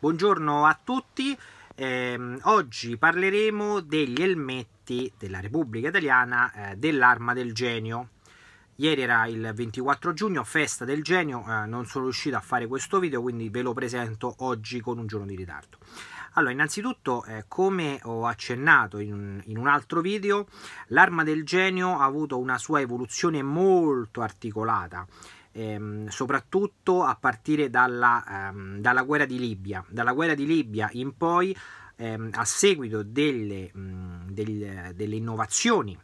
Buongiorno a tutti, eh, oggi parleremo degli elmetti della Repubblica Italiana eh, dell'Arma del Genio. Ieri era il 24 giugno, festa del genio, eh, non sono riuscito a fare questo video quindi ve lo presento oggi con un giorno di ritardo. Allora, innanzitutto, eh, come ho accennato in, in un, altro video, l'arma del genio ha avuto una sua evoluzione molto articolata ehm, soprattutto a partire dalla, ehm, dalla, guerra di Libia. Dalla guerra di Libia in poi, ehm, a seguito delle, mh, mm, del, delle innovazioni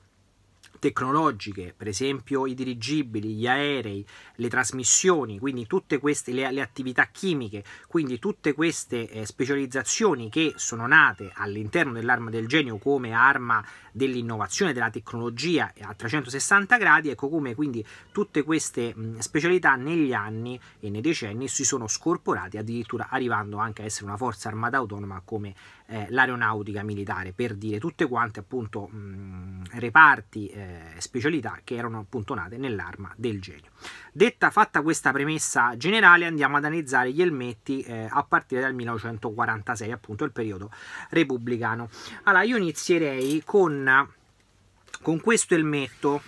tecnologiche, per esempio i dirigibili, gli aerei, le trasmissioni, quindi tutte queste le, le attività chimiche, quindi tutte queste eh, specializzazioni che sono nate all'interno dell'arma del genio come arma dell'innovazione, della tecnologia a 360 gradi, ecco come quindi tutte queste mh, specialità negli anni e nei decenni si sono scorporate addirittura arrivando anche a essere una forza armata autonoma come eh, l'aeronautica militare, per dire tutte quante appunto mh, reparti, eh, specialità che erano appunto nate nell'arma del genio. Detta fatta questa premessa generale andiamo ad analizzare gli elmetti eh, a partire dal 1946, appunto il periodo repubblicano. Allora io inizierei con, con questo elmetto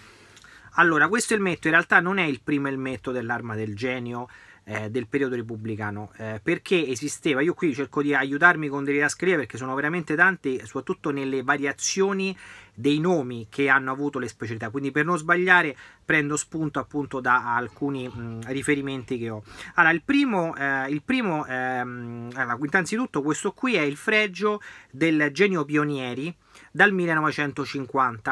allora, questo elmetto in realtà non è il primo elmetto dell'arma del genio, eh, del periodo repubblicano eh, perché esisteva io qui cerco di aiutarmi con delle tascherie perché sono veramente tante soprattutto nelle variazioni dei nomi che hanno avuto le specialità quindi per non sbagliare prendo spunto appunto da alcuni mh, riferimenti che ho allora il primo, eh, il primo ehm, allora, innanzitutto questo qui è il fregio del genio pionieri dal 1950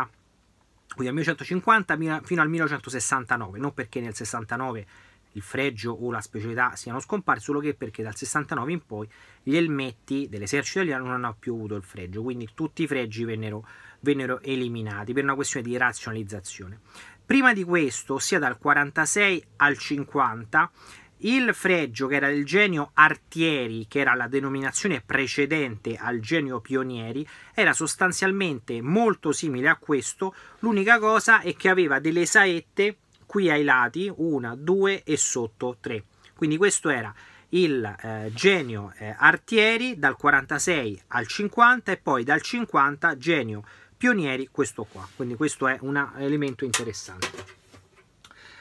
quindi dal 1950 fino al 1969 non perché nel 69 il fregio o la specialità siano scomparsi, solo che perché dal 69 in poi gli elmetti dell'esercito italiano non hanno più avuto il fregio, quindi tutti i fregi vennero, vennero eliminati per una questione di razionalizzazione. Prima di questo, ossia dal 46 al 50, il fregio che era il genio Artieri, che era la denominazione precedente al genio Pionieri, era sostanzialmente molto simile a questo, l'unica cosa è che aveva delle saette qui ai lati 1, 2 e sotto 3. Quindi questo era il eh, genio eh, Artieri dal 46 al 50 e poi dal 50 genio Pionieri questo qua. Quindi questo è un elemento interessante.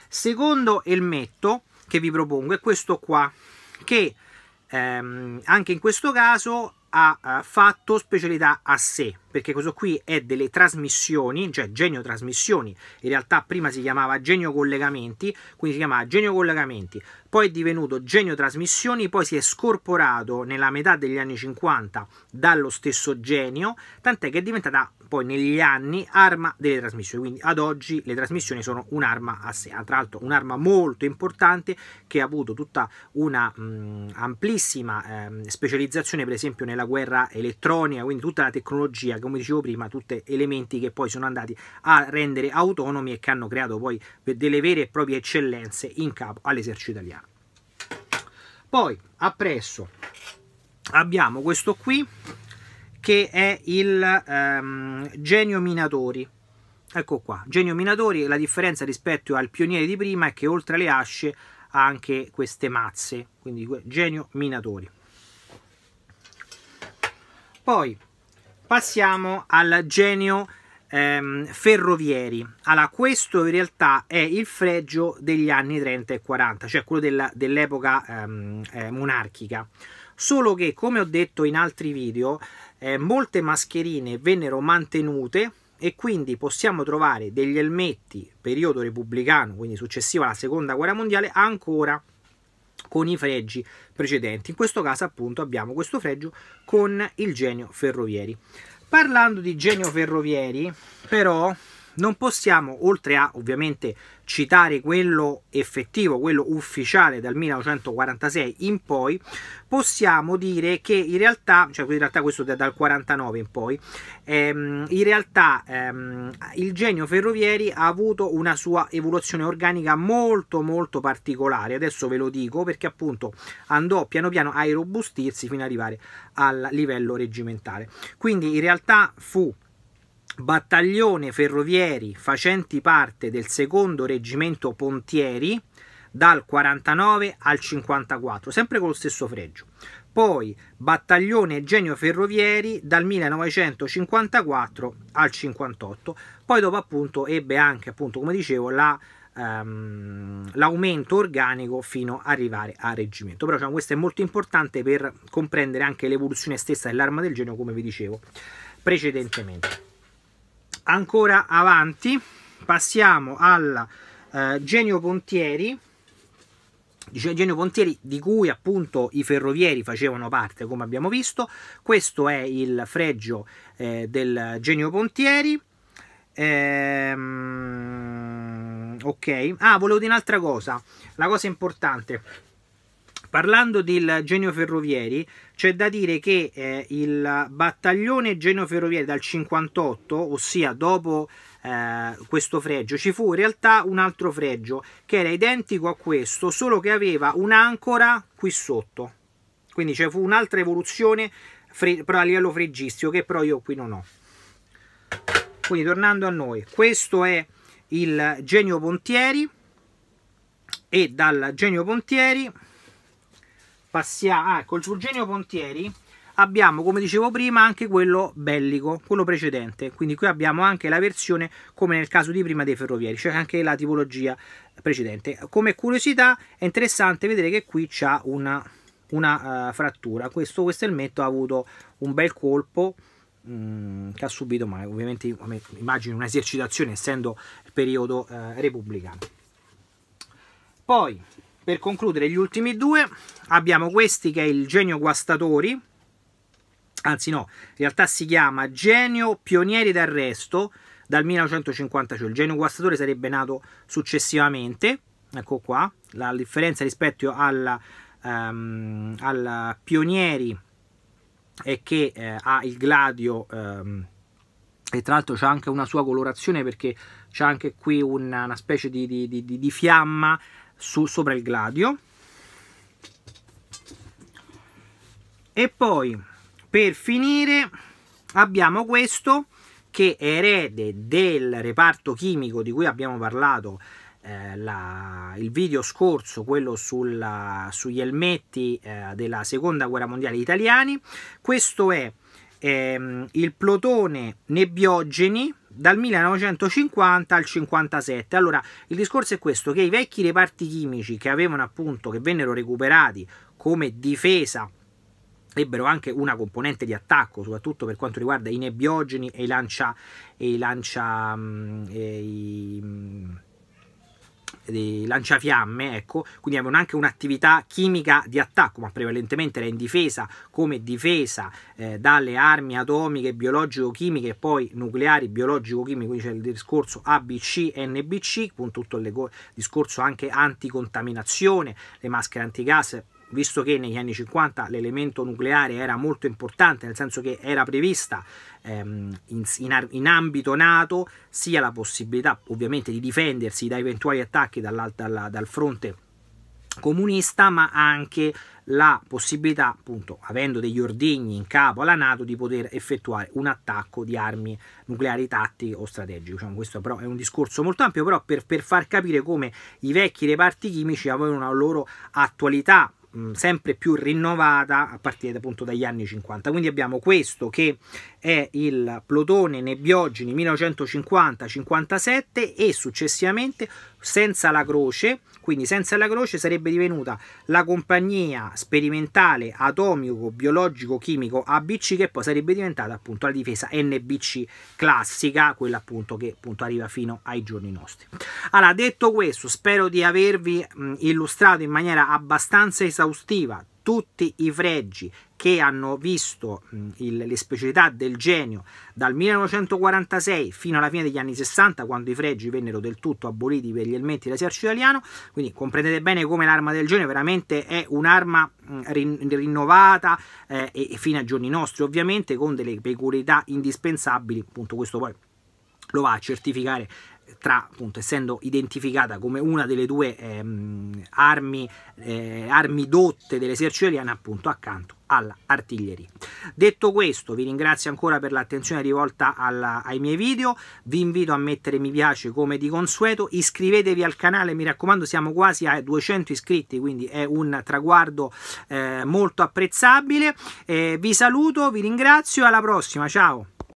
Secondo elmetto che vi propongo è questo qua che ehm, anche in questo caso ha eh, fatto specialità a sé perché questo qui è delle trasmissioni, cioè genio trasmissioni, in realtà prima si chiamava genio collegamenti, quindi si chiamava genio collegamenti, poi è divenuto genio trasmissioni, poi si è scorporato nella metà degli anni 50 dallo stesso genio, tant'è che è diventata poi negli anni arma delle trasmissioni, quindi ad oggi le trasmissioni sono un'arma a sé, ah, tra l'altro un'arma molto importante che ha avuto tutta una mh, amplissima eh, specializzazione per esempio nella guerra elettronica, quindi tutta la tecnologia come dicevo prima, tutti elementi che poi sono andati a rendere autonomi e che hanno creato poi delle vere e proprie eccellenze in capo all'esercito italiano. Poi appresso abbiamo questo qui che è il ehm, genio Minatori. Ecco qua, genio Minatori, la differenza rispetto al pioniere di prima è che oltre alle asce ha anche queste mazze, quindi genio Minatori. Poi passiamo al genio ehm, ferrovieri. Allora, questo in realtà è il fregio degli anni 30 e 40, cioè quello dell'epoca dell ehm, eh, monarchica. Solo che, come ho detto in altri video, eh, molte mascherine vennero mantenute e quindi possiamo trovare degli elmetti, periodo repubblicano, quindi successivo alla seconda guerra mondiale, ancora con i fregi precedenti. In questo caso appunto abbiamo questo fregio con il genio ferrovieri. Parlando di genio ferrovieri, però, non possiamo, oltre a ovviamente citare quello effettivo, quello ufficiale dal 1946 in poi, possiamo dire che in realtà, cioè in realtà questo è dal 49 in poi, ehm, in realtà ehm, il genio Ferrovieri ha avuto una sua evoluzione organica molto molto particolare, adesso ve lo dico perché appunto andò piano piano a irrobustirsi fino ad arrivare al livello reggimentale. Quindi in realtà fu battaglione ferrovieri facenti parte del secondo reggimento Pontieri dal 49 al 54, sempre con lo stesso fregio. Poi battaglione Genio Ferrovieri dal 1954 al 58. Poi dopo appunto ebbe anche appunto come dicevo la ehm, l'aumento organico fino ad arrivare a reggimento. Però diciamo, questo è molto importante per comprendere anche l'evoluzione stessa dell'arma del genio, come vi dicevo precedentemente ancora avanti passiamo al eh, Genio Pontieri Genio Pontieri di cui appunto i ferrovieri facevano parte come abbiamo visto questo è il fregio eh, del Genio Pontieri ehm, ok ah volevo dire un'altra cosa la cosa importante Parlando del Genio Ferrovieri, c'è da dire che eh, il battaglione Genio Ferrovieri dal 58, ossia dopo eh, questo fregio, ci fu in realtà un altro fregio che era identico a questo, solo che aveva un'ancora qui sotto. Quindi c'è fu un'altra evoluzione però a livello fregistico che però io qui non ho. Quindi tornando a noi, questo è il Genio Pontieri e dal Genio Pontieri passiamo ah, col Fulgenio Pontieri abbiamo come dicevo prima anche quello bellico quello precedente quindi qui abbiamo anche la versione come nel caso di prima dei ferrovieri cioè anche la tipologia precedente come curiosità è interessante vedere che qui c'è una, una uh, frattura questo, questo elmetto ha avuto un bel colpo mm, che ha subito ma ovviamente immagino un'esercitazione essendo il periodo uh, repubblicano poi per concludere gli ultimi due abbiamo questi che è il genio guastatori anzi no, in realtà si chiama genio pionieri d'arresto dal 1950, cioè il genio guastatore sarebbe nato successivamente ecco qua, la differenza rispetto ehm, al um, pionieri è che eh, ha il gladio um, e tra l'altro c'è anche una sua colorazione perché c'è anche qui una, una specie di, di, di, di fiamma su, sopra il gladio e poi per finire abbiamo questo che è erede del reparto chimico di cui abbiamo parlato eh, la, il video scorso, quello sulla, sugli elmetti eh, della seconda guerra mondiale italiani. Questo è ehm, il plotone nebbiogeni dal 1950 al 57. Allora, il discorso è questo, che i vecchi reparti chimici che avevano appunto, che vennero recuperati come difesa, ebbero anche una componente di attacco, soprattutto per quanto riguarda i nebiogeni e i lancia, e i lancia, mm, e i dei lanciafiamme, ecco, quindi avevano anche un'attività chimica di attacco, ma prevalentemente era in difesa come difesa eh, dalle armi atomiche, biologico-chimiche e poi nucleari, biologico-chimiche, quindi c'è il discorso ABC, NBC, con tutto il discorso anche anticontaminazione, le maschere antigas visto che negli anni 50 l'elemento nucleare era molto importante, nel senso che era prevista ehm, in, in, in, ambito NATO sia la possibilità ovviamente di difendersi da eventuali attacchi dal, dal, dal fronte comunista, ma anche la possibilità, appunto, avendo degli ordigni in capo alla Nato, di poter effettuare un attacco di armi nucleari tattiche o strategiche. Diciamo, questo però è un discorso molto ampio, però per, per far capire come i vecchi reparti chimici avevano una loro attualità mh, sempre più rinnovata a partire appunto dagli anni 50. Quindi abbiamo questo che è il plotone Nebbiogeni 1950-57 e successivamente senza la croce, quindi senza la croce sarebbe divenuta la compagnia sperimentale atomico biologico chimico ABC che poi sarebbe diventata appunto la difesa NBC classica, quella appunto che appunto arriva fino ai giorni nostri. Allora, detto questo, spero di avervi illustrato in maniera abbastanza esaustiva tutti i fregi che hanno visto il, le specialità del genio dal 1946 fino alla fine degli anni 60 quando i fregi vennero del tutto aboliti per gli elementi dell'esercito italiano quindi comprendete bene come l'arma del genio veramente è un'arma rin rinnovata eh, e fino ai giorni nostri ovviamente con delle peculiarità indispensabili appunto questo poi lo va a certificare tra, appunto, essendo identificata come una delle due ehm, armi, eh, armi dotte dell'esercito italiano, appunto, accanto all'artiglieria. Detto questo, vi ringrazio ancora per l'attenzione rivolta alla, ai miei video, vi invito a mettere mi piace come di consueto, iscrivetevi al canale, mi raccomando siamo quasi a 200 iscritti, quindi è un traguardo eh, molto apprezzabile. Eh, vi saluto, vi ringrazio, alla prossima, ciao!